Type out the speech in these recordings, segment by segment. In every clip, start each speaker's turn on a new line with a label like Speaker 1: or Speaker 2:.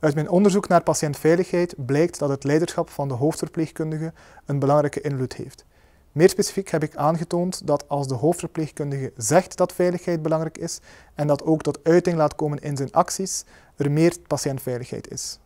Speaker 1: Uit mijn onderzoek naar patiëntveiligheid blijkt dat het leiderschap van de hoofdverpleegkundige een belangrijke invloed heeft. Meer specifiek heb ik aangetoond dat als de hoofdverpleegkundige zegt dat veiligheid belangrijk is en dat ook tot uiting laat komen in zijn acties, er meer patiëntveiligheid is.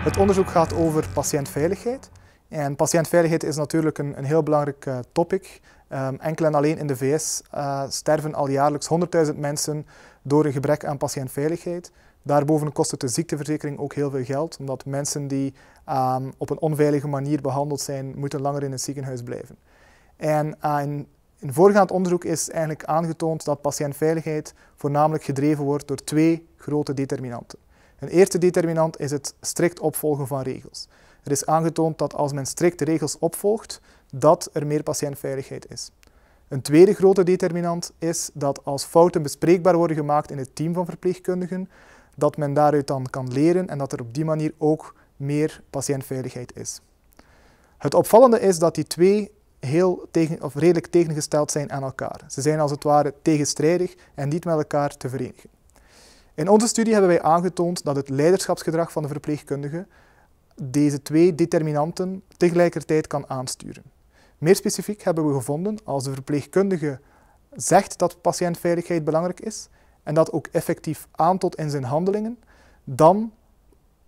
Speaker 1: Het onderzoek gaat over patiëntveiligheid. En patiëntveiligheid is natuurlijk een, een heel belangrijk eh, topic. Ehm, enkel en alleen in de VS eh, sterven al jaarlijks 100.000 mensen door een gebrek aan patiëntveiligheid. Daarboven kost het de ziekteverzekering ook heel veel geld, omdat mensen die ehm, op een onveilige manier behandeld zijn, moeten langer in het ziekenhuis blijven. En eh, in, in voorgaand onderzoek is eigenlijk aangetoond dat patiëntveiligheid voornamelijk gedreven wordt door twee grote determinanten. Een eerste determinant is het strikt opvolgen van regels. Er is aangetoond dat als men strikt regels opvolgt, dat er meer patiëntveiligheid is. Een tweede grote determinant is dat als fouten bespreekbaar worden gemaakt in het team van verpleegkundigen, dat men daaruit dan kan leren en dat er op die manier ook meer patiëntveiligheid is. Het opvallende is dat die twee heel tegen, of redelijk tegengesteld zijn aan elkaar. Ze zijn als het ware tegenstrijdig en niet met elkaar te verenigen. In onze studie hebben wij aangetoond dat het leiderschapsgedrag van de verpleegkundige deze twee determinanten tegelijkertijd kan aansturen. Meer specifiek hebben we gevonden als de verpleegkundige zegt dat patiëntveiligheid belangrijk is en dat ook effectief aantot in zijn handelingen, dan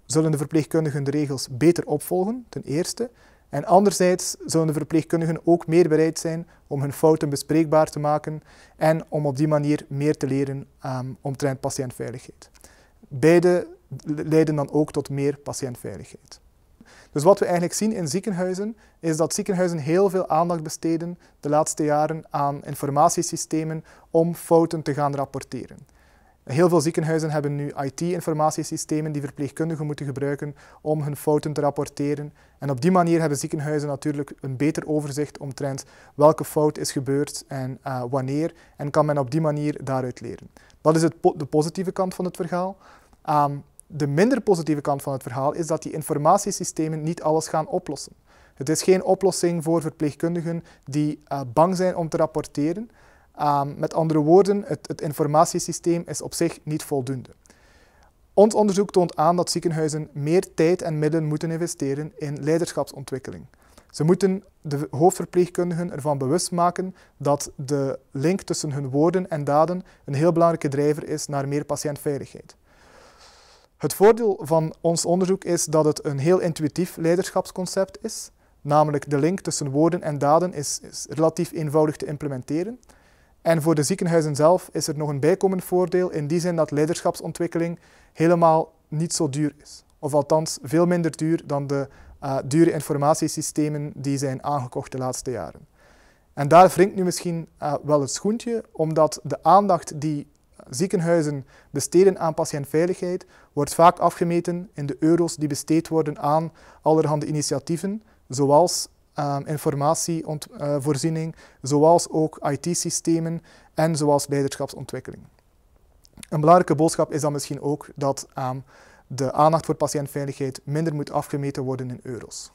Speaker 1: zullen de verpleegkundigen de regels beter opvolgen, ten eerste. En anderzijds zullen de verpleegkundigen ook meer bereid zijn om hun fouten bespreekbaar te maken en om op die manier meer te leren um, omtrent patiëntveiligheid. Beide leiden dan ook tot meer patiëntveiligheid. Dus wat we eigenlijk zien in ziekenhuizen is dat ziekenhuizen heel veel aandacht besteden de laatste jaren aan informatiesystemen om fouten te gaan rapporteren. Heel veel ziekenhuizen hebben nu IT-informatiesystemen die verpleegkundigen moeten gebruiken om hun fouten te rapporteren. En op die manier hebben ziekenhuizen natuurlijk een beter overzicht omtrent welke fout is gebeurd en eh, wanneer. En kan men op die manier daaruit leren. Dat is het de positieve kant van het verhaal. Ehm, de minder positieve kant van het verhaal is dat die informatiesystemen niet alles gaan oplossen. Het is geen oplossing voor verpleegkundigen die eh, bang zijn om te rapporteren. Ehm, met andere woorden, het, het, informatiesysteem is op zich niet voldoende. Ons onderzoek toont aan dat ziekenhuizen meer tijd en middelen moeten investeren in leiderschapsontwikkeling. Ze moeten de hoofdverpleegkundigen ervan bewust maken dat de link tussen hun woorden en daden een heel belangrijke drijver is naar meer patiëntveiligheid. Het voordeel van ons onderzoek is dat het een heel intuïtief leiderschapsconcept is, namelijk de link tussen woorden en daden is relatief eenvoudig te implementeren. En voor de ziekenhuizen zelf is er nog een bijkomend voordeel in die zin dat leiderschapsontwikkeling helemaal niet zo duur is. Of althans veel minder duur dan de eh, dure informatiesystemen die zijn aangekocht de laatste jaren. En daar wringt nu misschien eh, wel het schoentje, omdat de aandacht die ziekenhuizen besteden aan patiëntveiligheid wordt vaak afgemeten in de euro's die besteed worden aan allerhande initiatieven, zoals Ehm, informatievoorziening, eh, zoals ook IT-systemen en zoals leiderschapsontwikkeling. Een belangrijke boodschap is dan misschien ook dat um, de aandacht voor patiëntveiligheid minder moet afgemeten worden in euro's.